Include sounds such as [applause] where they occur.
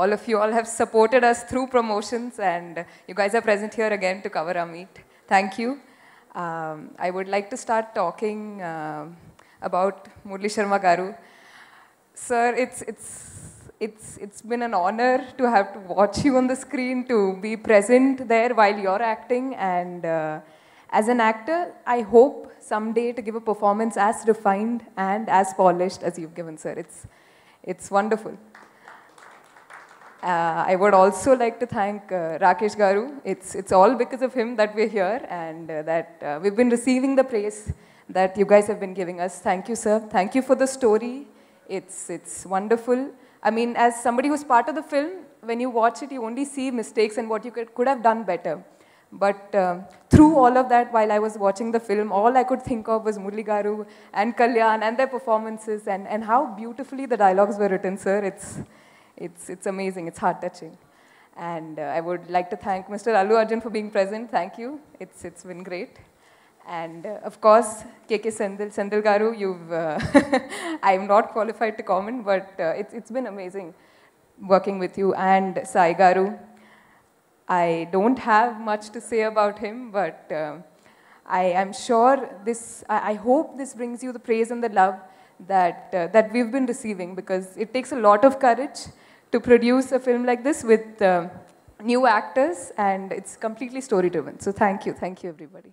all of you all have supported us through promotions and you guys are present here again to cover our meet. Thank you. Um, I would like to start talking uh, about Murli Sharma Garu. Sir, it's, it's, it's, it's been an honor to have to watch you on the screen, to be present there while you're acting. And uh, as an actor, I hope someday to give a performance as refined and as polished as you've given, sir. It's, it's wonderful. Uh, I would also like to thank uh, Rakesh Garu. It's, it's all because of him that we're here and uh, that uh, we've been receiving the praise that you guys have been giving us. Thank you, sir. Thank you for the story. It's, it's wonderful. I mean, as somebody who's part of the film, when you watch it, you only see mistakes and what you could, could have done better. But uh, through all of that, while I was watching the film, all I could think of was Murli Garu and Kalyan and their performances and, and how beautifully the dialogues were written, sir. It's, it's, it's amazing, it's heart touching. And uh, I would like to thank Mr. Alu Arjun for being present. Thank you. It's, it's been great. And uh, of course, KK Sendil, Sendil Garu, you've, uh, [laughs] I'm not qualified to comment, but uh, it's, it's been amazing working with you and Sai Garu. I don't have much to say about him, but um, I am sure this, I, I, hope this brings you the praise and the love that, uh, that we've been receiving because it takes a lot of courage to produce a film like this with uh, new actors, and it's completely story driven. So, thank you. Thank you, everybody.